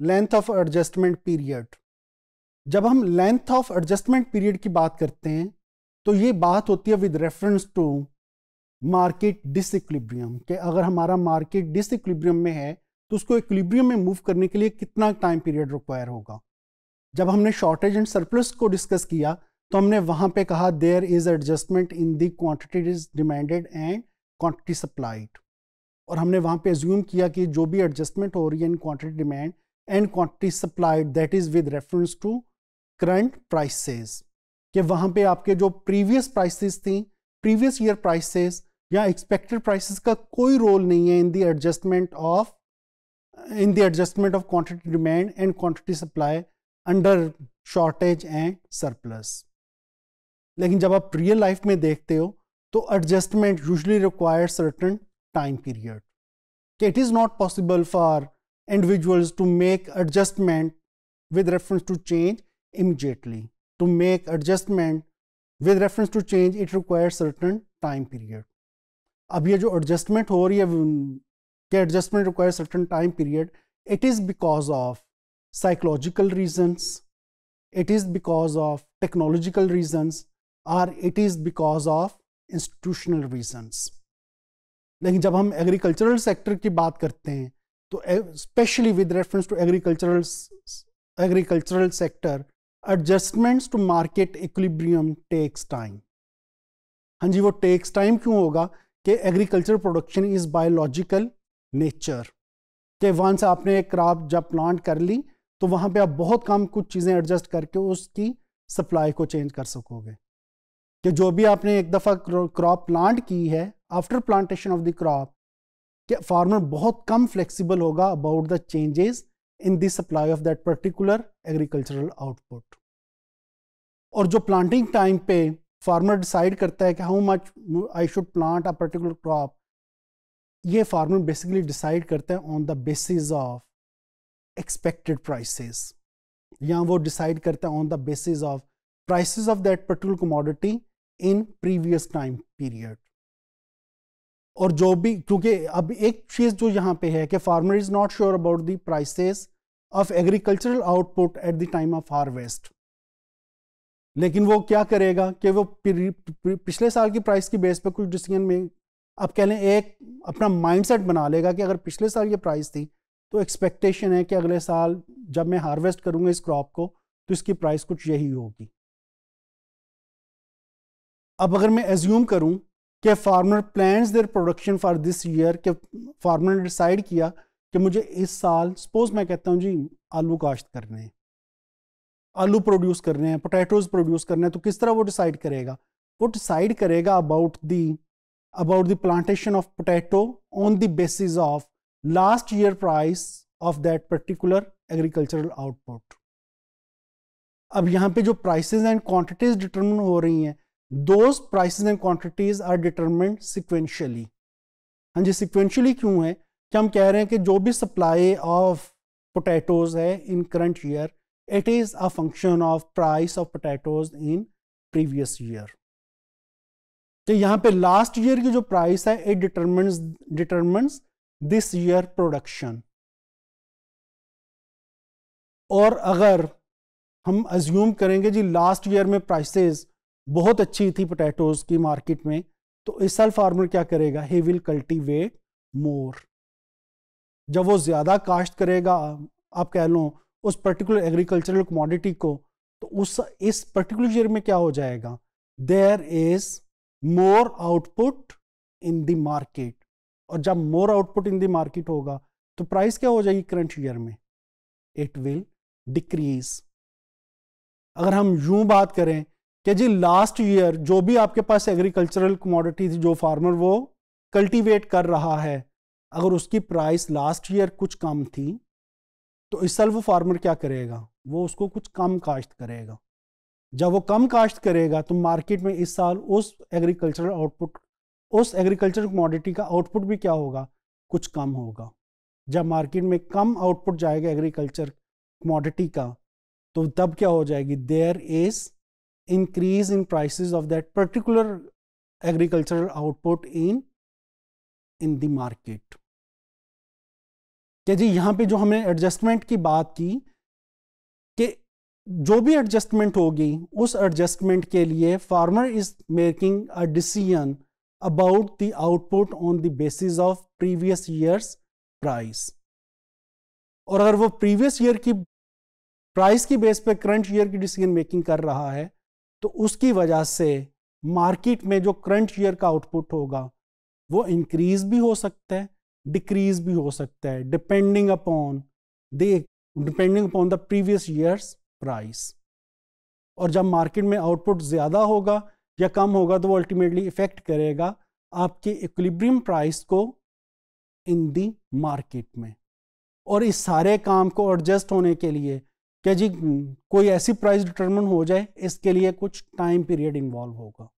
Length of adjustment period जब हम length of adjustment period की बात करते हैं तो ये बात होती है with reference to market disequilibrium कि अगर हमारा मार्केट डिसक्लिब्रियम में है तो उसको इक्लिब्रियम में मूव करने के लिए कितना टाइम पीरियड रिक्वायर होगा जब हमने शॉर्टेज एंड सरप्लस को डिस्कस किया तो हमने वहां पे कहा there is adjustment in the is demanded and quantity supplied और हमने वहां पे एज्यूम किया कि जो भी एडजस्टमेंट हो रही है in quantity demand and quantity supplied that is with reference to current prices कि वहां पे आपके जो प्रीवियस प्राइसेस थी प्रीवियस ईयर प्राइसेस या एक्सपेक्टेड प्राइसेस का कोई रोल नहीं है in the adjustment of in the adjustment of quantity demand and quantity supply under shortage and surplus लेकिन जब आप रियल लाइफ में देखते हो तो adjustment usually require certain time period it is not possible for individuals to make adjustment with reference to change immediately. To make adjustment with reference to change, it requires certain time period. ab ye jo adjustment ho rahi hai ke adjustment requires certain time period, it is because of psychological reasons, it is because of technological reasons, or it is because of institutional reasons. lekin jab hum agricultural sector ki baat karte hain तो specially with reference to agricultural agricultural sector adjustments to market equilibrium takes time हाँ जी वो takes time क्यों होगा कि agriculture production is biological nature के once आपने एक क्राप जब प्लांट कर ली तो वहां पे आप बहुत कम कुछ चीजें एडजस्ट करके उसकी सप्लाई को चेंज कर सकोगे कि जो भी आपने एक दफा क्रॉप प्लांट की है after plantation of the crop कि फार्मर बहुत कम फ्लेक्सिबल होगा about the changes in the supply of that particular agricultural output और जो प्लांटिंग टाइम पे फार्मर डिसाइड करता है कि how much I should plant a particular crop ये फार्मर बेसिकली डिसाइड करते हैं on the basis of expected prices या वो डिसाइड करते हैं on the basis of prices of that particular commodity in previous time period और जो भी क्योंकि अब एक चीज़ जो यहाँ पे है कि farmer is not sure about the prices of agricultural output at the time of harvest लेकिन वो क्या करेगा कि वो पिछले साल की प्राइस की बेस पर कुछ डिसीजन में अब कह लें एक अपना माइंडसेट बना लेगा कि अगर पिछले साल ये प्राइस थी तो एक्सपेक्टेशन है कि अगले साल जब मैं हार्वेस्ट करूँगा इस क्रॉप को तो इसकी प्राइस कुछ यही होगी अब अगर मैं एज्यूम करूं कि farmer plans their production for this year के फार्मर ने डिसाइड किया कि मुझे इस साल सपोज मैं कहता हूँ जी आलू काश्त करने हैं आलू प्रोड्यूस करने हैं पोटैटोज़ प्रोड्यूस करने हैं तो किस तरह वो डिसाइड करेगा वो डिसाइड करेगा about the about the plantation of potato on the basis of last year price of that particular agricultural output अब यहाँ पे जो प्राइसेस एंड क्वांटिटीज डिटरमिन हो रही हैं those prices and quantities are determined sequentially हाँ जी सिक्वेंशियली क्यों है कि हम कह रहे हैं कि जो भी सप्लाई ऑफ पोटैटोज है in current year it is a function of price of potatoes in previous year तो यहाँ पे लास्ट ईयर की जो प्राइस है it determines determines this year production और अगर हम अज्यूम करेंगे जी लास्ट ईयर में प्राइसेस बहुत अच्छी थी पोटैटोज की मार्केट में तो इस साल फार्मर क्या करेगा ही विल कल्टीवेट मोर जब वो ज़्यादा काश्त करेगा आप कह लो उस पर्टिकुलर एग्रीकल्चरल कमोडिटी को तो उस इस पर्टिकुलर ईयर में क्या हो जाएगा there is more output in the market और जब more output in the market होगा तो प्राइस क्या हो जाएगी करंट ईयर में इट विल डिक्रीज अगर हम यूं बात करें कि जी लास्ट ईयर जो भी आपके पास एग्रीकल्चरल कमोडिटी थी जो फार्मर वो कल्टीवेट कर रहा है अगर उसकी प्राइस लास्ट ईयर कुछ कम थी तो इस साल वो फार्मर क्या करेगा वो उसको कुछ कम काश्त करेगा जब वो कम काश्त करेगा तो मार्केट में इस साल उस एग्रीकल्चरल आउटपुट उस एग्रीकल्चर कमोडिटी का आउटपुट भी क्या होगा कुछ कम होगा जब मार्केट में कम आउटपुट जाएगा एग्रीकल्चर कमोडिटी का तो तब क्या हो जाएगी there is increase in prices of that particular agricultural output in in the market कि जी यहां पे जो हमने एडजस्टमेंट की बात की कि जो भी एडजस्टमेंट होगी उस एडजस्टमेंट के लिए farmer is making a decision about the output on the basis of previous years price और अगर वो प्रीवियस ईयर की प्राइस की बेस पे करंट ईयर की डिसीजन मेकिंग कर रहा है तो उसकी वजह से मार्केट में जो करंट ईयर का आउटपुट होगा वो इंक्रीज भी हो सकता है डिक्रीज भी हो सकता है depending upon they depending upon the previous years price और जब मार्केट में आउटपुट ज़्यादा होगा या कम होगा तो वो अल्टीमेटली इफ़ेक्ट करेगा आपके इक्विलिब्रियम प्राइस को इन दी मार्केट में और इस सारे काम को एडजस्ट होने के लिए कि जी कोई ऐसी प्राइस डिटर्मन हो जाए इसके लिए कुछ टाइम पीरियड इन्वॉल्व होगा